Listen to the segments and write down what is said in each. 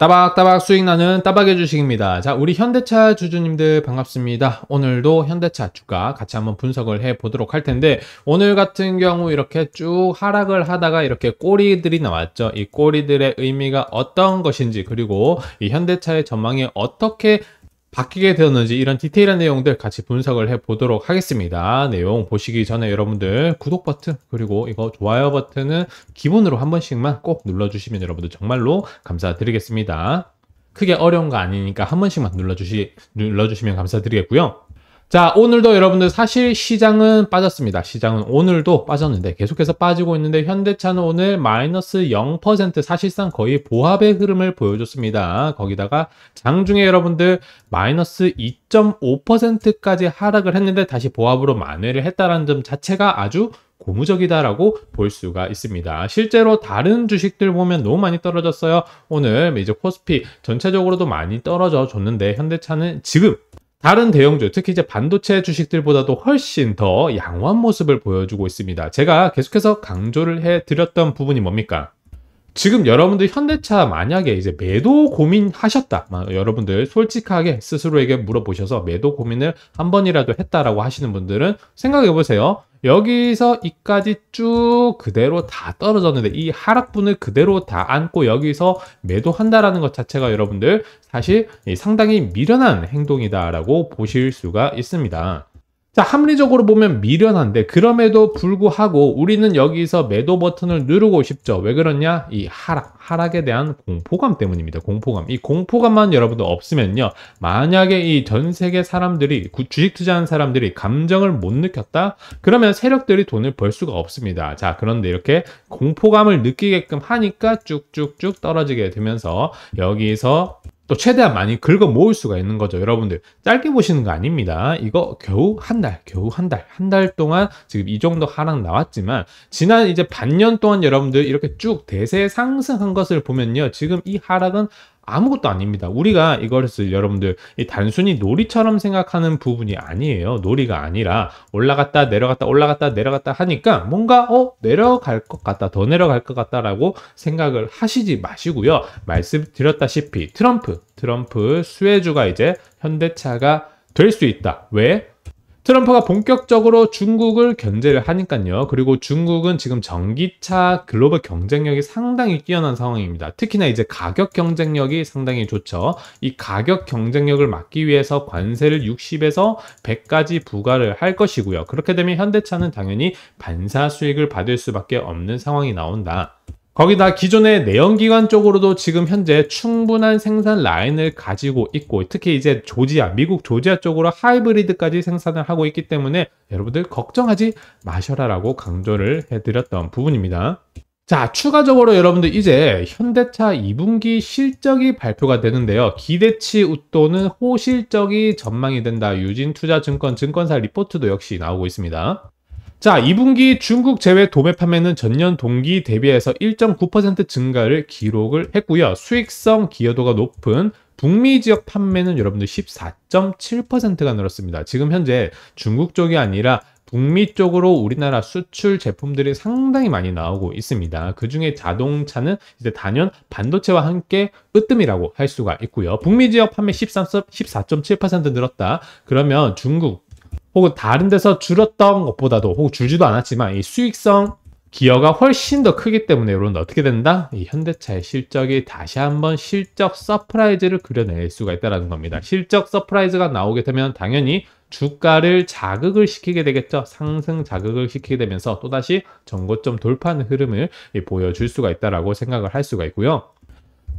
따박따박 수익 나는 따박의 주식입니다. 자, 우리 현대차 주주님들 반갑습니다. 오늘도 현대차 주가 같이 한번 분석을 해 보도록 할 텐데 오늘 같은 경우 이렇게 쭉 하락을 하다가 이렇게 꼬리들이 나왔죠. 이 꼬리들의 의미가 어떤 것인지 그리고 이 현대차의 전망이 어떻게 바뀌게 되었는지 이런 디테일한 내용들 같이 분석을 해 보도록 하겠습니다. 내용 보시기 전에 여러분들 구독 버튼 그리고 이거 좋아요 버튼은 기본으로 한 번씩만 꼭 눌러주시면 여러분들 정말로 감사드리겠습니다. 크게 어려운 거 아니니까 한 번씩만 눌러주시, 눌러주시면 감사드리겠고요. 자 오늘도 여러분들 사실 시장은 빠졌습니다 시장은 오늘도 빠졌는데 계속해서 빠지고 있는데 현대차는 오늘 마이너스 0% 사실상 거의 보합의 흐름을 보여줬습니다 거기다가 장중에 여러분들 마이너스 2.5%까지 하락을 했는데 다시 보합으로 만회를 했다는 점 자체가 아주 고무적이다라고 볼 수가 있습니다. 실제로 다른 주식들 보면 너무 많이 떨어졌어요. 오늘 이제 코스피 전체적으로도 많이 떨어져 줬는데 현대차는 지금 다른 대형주, 특히 이제 반도체 주식들보다도 훨씬 더 양호한 모습을 보여주고 있습니다. 제가 계속해서 강조를 해드렸던 부분이 뭡니까? 지금 여러분들 현대차 만약에 이제 매도 고민하셨다. 여러분들 솔직하게 스스로에게 물어보셔서 매도 고민을 한 번이라도 했다라고 하시는 분들은 생각해 보세요. 여기서 이까지 쭉 그대로 다 떨어졌는데 이 하락분을 그대로 다 안고 여기서 매도한다라는 것 자체가 여러분들 사실 상당히 미련한 행동이다라고 보실 수가 있습니다. 자, 합리적으로 보면 미련한데 그럼에도 불구하고 우리는 여기서 매도 버튼을 누르고 싶죠. 왜 그러냐? 이 하락, 하락에 대한 공포감 때문입니다. 공포감. 이 공포감만 여러분들 없으면요. 만약에 이 전 세계 사람들이 주식 투자한 사람들이 감정을 못 느꼈다? 그러면 세력들이 돈을 벌 수가 없습니다. 자, 그런데 이렇게 공포감을 느끼게끔 하니까 쭉쭉쭉 떨어지게 되면서 여기서 또 최대한 많이 긁어 모을 수가 있는 거죠. 여러분들 짧게 보시는 거 아닙니다. 이거 겨우 한 달, 겨우 한 달, 한 달 동안 지금 이 정도 하락 나왔지만 지난 이제 반년 동안 여러분들 이렇게 쭉 대세 상승한 것을 보면요. 지금 이 하락은 아무것도 아닙니다. 우리가 이것을 여러분들 단순히 놀이처럼 생각하는 부분이 아니에요. 놀이가 아니라 올라갔다 내려갔다 올라갔다 내려갔다 하니까 뭔가 어 내려갈 것 같다 더 내려갈 것 같다라고 생각을 하시지 마시고요. 말씀드렸다시피 트럼프 트럼프 수혜주가 이제 현대차가 될 수 있다. 왜? 트럼프가 본격적으로 중국을 견제를 하니까요. 그리고 중국은 지금 전기차 글로벌 경쟁력이 상당히 뛰어난 상황입니다. 특히나 이제 가격 경쟁력이 상당히 좋죠. 이 가격 경쟁력을 막기 위해서 관세를 60에서 100까지 부과를 할 것이고요. 그렇게 되면 현대차는 당연히 반사 수익을 받을 수밖에 없는 상황이 나온다. 거기다 기존의 내연기관 쪽으로도 지금 현재 충분한 생산 라인을 가지고 있고 특히 이제 조지아 미국 조지아 쪽으로 하이브리드까지 생산을 하고 있기 때문에 여러분들 걱정하지 마셔라 라고 강조를 해드렸던 부분입니다 자 추가적으로 여러분들 이제 현대차 2분기 실적이 발표가 되는데요 기대치 웃도는 호실적이 전망이 된다 유진투자증권 증권사 리포트도 역시 나오고 있습니다 자, 2분기 중국 제외 도매 판매는 전년 동기 대비해서 1.9% 증가를 기록을 했고요. 수익성 기여도가 높은 북미 지역 판매는 여러분들 14.7%가 늘었습니다. 지금 현재 중국 쪽이 아니라 북미 쪽으로 우리나라 수출 제품들이 상당히 많이 나오고 있습니다. 그 중에 자동차는 이제 단연 반도체와 함께 으뜸이라고 할 수가 있고요. 북미 지역 판매 13, 14.7% 늘었다. 그러면 중국, 혹은 다른 데서 줄었던 것보다도 혹은 줄지도 않았지만 이 수익성 기여가 훨씬 더 크기 때문에 여러분 어떻게 된다? 이 현대차의 실적이 다시 한번 실적 서프라이즈를 그려낼 수가 있다는 겁니다. 실적 서프라이즈가 나오게 되면 당연히 주가를 자극을 시키게 되겠죠. 상승 자극을 시키게 되면서 또다시 전고점 돌파하는 흐름을 보여줄 수가 있다라고 생각을 할 수가 있고요.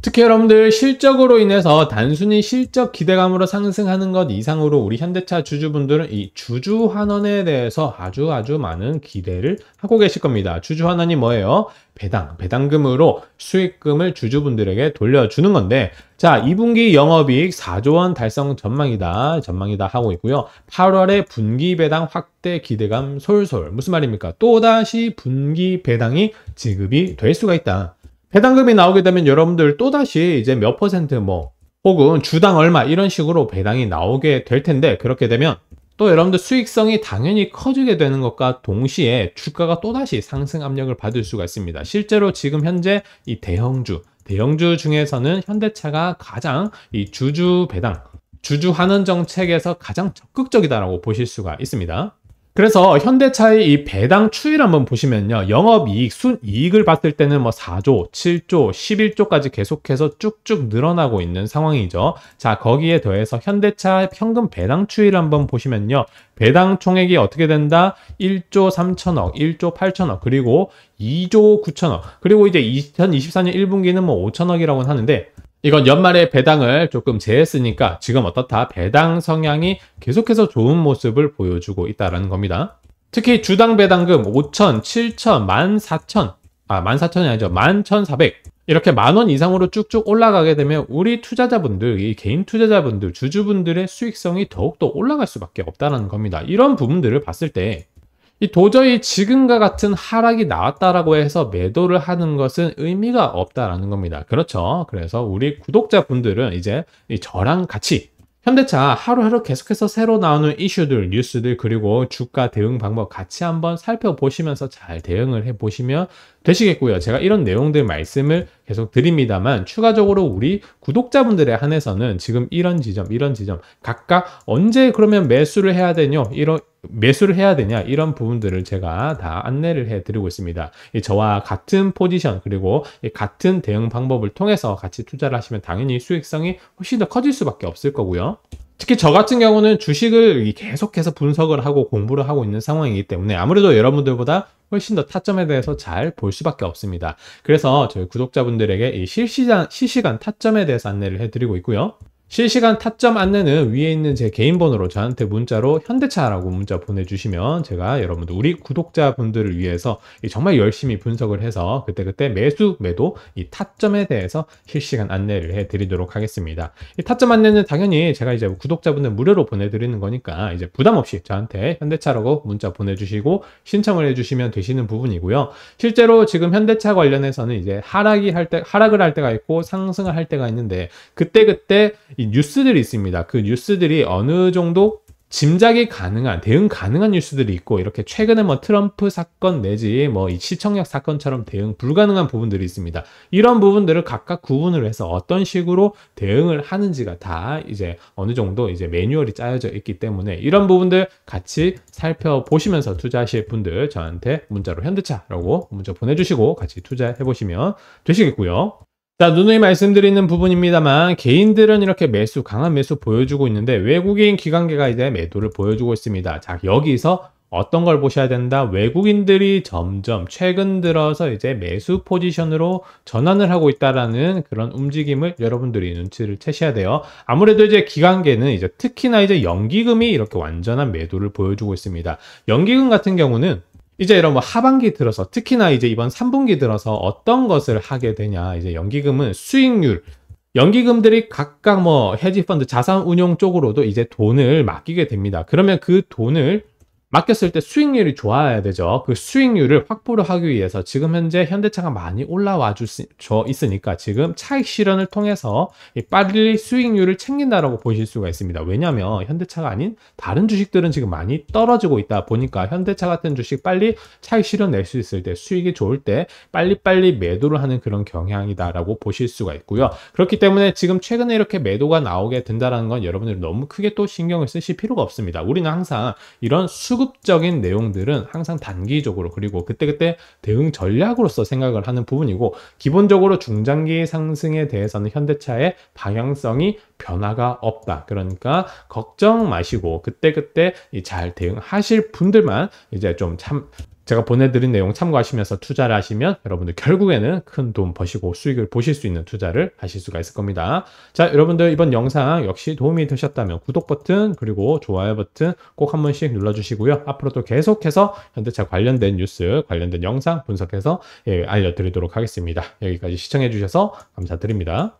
특히 여러분들 실적으로 인해서 단순히 실적 기대감으로 상승하는 것 이상으로 우리 현대차 주주분들은 이 주주 환원에 대해서 아주 아주 많은 기대를 하고 계실 겁니다. 주주 환원이 뭐예요? 배당, 배당금으로 수익금을 주주분들에게 돌려주는 건데 자 2분기 영업이익 4조원 달성 전망이다 전망이다 하고 있고요 8월에 분기 배당 확대 기대감 솔솔 무슨 말입니까 또다시 분기 배당이 지급이 될 수가 있다 배당금이 나오게 되면 여러분들 또다시 이제 몇 퍼센트 뭐 혹은 주당 얼마 이런 식으로 배당이 나오게 될 텐데 그렇게 되면 또 여러분들 수익성이 당연히 커지게 되는 것과 동시에 주가가 또다시 상승 압력을 받을 수가 있습니다. 실제로 지금 현재 이 대형주, 대형주 중에서는 현대차가 가장 이 주주 배당, 주주 환원 정책에서 가장 적극적이다라고 보실 수가 있습니다. 그래서 현대차의 이 배당 추이를 한번 보시면요. 영업이익, 순이익을 봤을 때는 뭐 4조, 7조, 11조까지 계속해서 쭉쭉 늘어나고 있는 상황이죠. 자, 거기에 더해서 현대차 현금 배당 추이를 한번 보시면요. 배당 총액이 어떻게 된다? 1조 3천억, 1조 8천억, 그리고 2조 9천억, 그리고 이제 2024년 1분기는 뭐 5천억이라고 하는데 이건 연말에 배당을 조금 제했으니까 지금 어떻다 배당 성향이 계속해서 좋은 모습을 보여주고 있다는 겁니다. 특히 주당 배당금 5천, 7천, 1만4천아1만4천0 0이 아니죠. 11,400 이렇게 만 원 이상으로 쭉쭉 올라가게 되면 우리 투자자분들, 이 개인 투자자분들, 주주분들의 수익성이 더욱더 올라갈 수밖에 없다는 겁니다. 이런 부분들을 봤을 때이 도저히 지금과 같은 하락이 나왔다라고 해서 매도를 하는 것은 의미가 없다라는 겁니다. 그렇죠. 그래서 우리 구독자분들은 이제 저랑 같이 현대차 하루하루 계속해서 새로 나오는 이슈들, 뉴스들, 그리고 주가 대응 방법 같이 한번 살펴보시면서 잘 대응을 해보시면 되시겠고요. 제가 이런 내용들 말씀을 계속 드립니다만 추가적으로 우리 구독자분들에 한해서는 지금 이런 지점, 이런 지점 각각 언제 그러면 매수를 해야 되냐 이런 매수를 해야 되냐 이런 부분들을 제가 다 안내를 해 드리고 있습니다 저와 같은 포지션 그리고 같은 대응 방법을 통해서 같이 투자를 하시면 당연히 수익성이 훨씬 더 커질 수밖에 없을 거고요 특히 저 같은 경우는 주식을 계속해서 분석을 하고 공부를 하고 있는 상황이기 때문에 아무래도 여러분들보다 훨씬 더 타점에 대해서 잘 볼 수밖에 없습니다. 그래서 저희 구독자분들에게 실시간, 실시간 타점에 대해서 안내를 해드리고 있고요. 실시간 타점 안내는 위에 있는 제 개인 번호로 저한테 문자로 현대차라고 문자 보내주시면 제가 여러분들 우리 구독자분들을 위해서 정말 열심히 분석을 해서 그때그때 매수 매도 이 타점에 대해서 실시간 안내를 해드리도록 하겠습니다. 이 타점 안내는 당연히 제가 이제 구독자분들 무료로 보내드리는 거니까 이제 부담 없이 저한테 현대차라고 문자 보내주시고 신청을 해주시면 되시는 부분이고요. 실제로 지금 현대차 관련해서는 이제 하락이 할 때 하락을 할 때가 있고 상승을 할 때가 있는데 그때 그때 이 뉴스들이 있습니다. 그 뉴스들이 어느 정도 짐작이 가능한 대응 가능한 뉴스들이 있고 이렇게 최근에 뭐 트럼프 사건 내지 뭐 이 시청역 사건처럼 대응 불가능한 부분들이 있습니다. 이런 부분들을 각각 구분을 해서 어떤 식으로 대응을 하는지가 다 이제 어느 정도 이제 매뉴얼이 짜여져 있기 때문에 이런 부분들 같이 살펴보시면서 투자하실 분들 저한테 문자로 현대차라고 문자 보내주시고 같이 투자해 보시면 되시겠고요. 자, 누누이 말씀드리는 부분입니다만 개인들은 이렇게 매수 강한 매수 보여주고 있는데 외국인 기관계가 이제 매도를 보여주고 있습니다. 자, 여기서 어떤 걸 보셔야 된다? 외국인들이 점점 최근 들어서 이제 매수 포지션으로 전환을 하고 있다라는 그런 움직임을 여러분들이 눈치를 채셔야 돼요. 아무래도 이제 기관계는 이제 특히나 이제 연기금이 이렇게 완전한 매도를 보여주고 있습니다. 연기금 같은 경우는 이제 이런 뭐 하반기 들어서 특히나 이제 이번 3분기 들어서 어떤 것을 하게 되냐 이제 연기금은 수익률 연기금들이 각각 뭐 헤지펀드 자산운용 쪽으로도 이제 돈을 맡기게 됩니다. 그러면 그 돈을 맡겼을 때 수익률이 좋아야 되죠. 그 수익률을 확보를 하기 위해서 지금 현재 현대차가 많이 올라와 주 있으니까 지금 차익 실현을 통해서 빨리 수익률을 챙긴다라고 보실 수가 있습니다. 왜냐하면 현대차가 아닌 다른 주식들은 지금 많이 떨어지고 있다 보니까 현대차 같은 주식 빨리 차익 실현 낼 수 있을 때 수익이 좋을 때 빨리빨리 매도를 하는 그런 경향이다라고 보실 수가 있고요. 그렇기 때문에 지금 최근에 이렇게 매도가 나오게 된다는 건 여러분들 이 너무 크게 또 신경을 쓰실 필요가 없습니다. 우리는 항상 이런 수급 수급적인 내용들은 항상 단기적으로 그리고 그때그때 대응 전략으로서 생각을 하는 부분이고 기본적으로 중장기 상승에 대해서는 현대차의 방향성이 변화가 없다. 그러니까 걱정 마시고 그때그때 잘 대응하실 분들만 이제 좀참 제가 보내드린 내용 참고하시면서 투자를 하시면 여러분들 결국에는 큰 돈 버시고 수익을 보실 수 있는 투자를 하실 수가 있을 겁니다. 자 여러분들 이번 영상 역시 도움이 되셨다면 구독 버튼 그리고 좋아요 버튼 꼭 한 번씩 눌러주시고요. 앞으로도 계속해서 현대차 관련된 뉴스 관련된 영상 분석해서 예, 알려드리도록 하겠습니다. 여기까지 시청해주셔서 감사드립니다.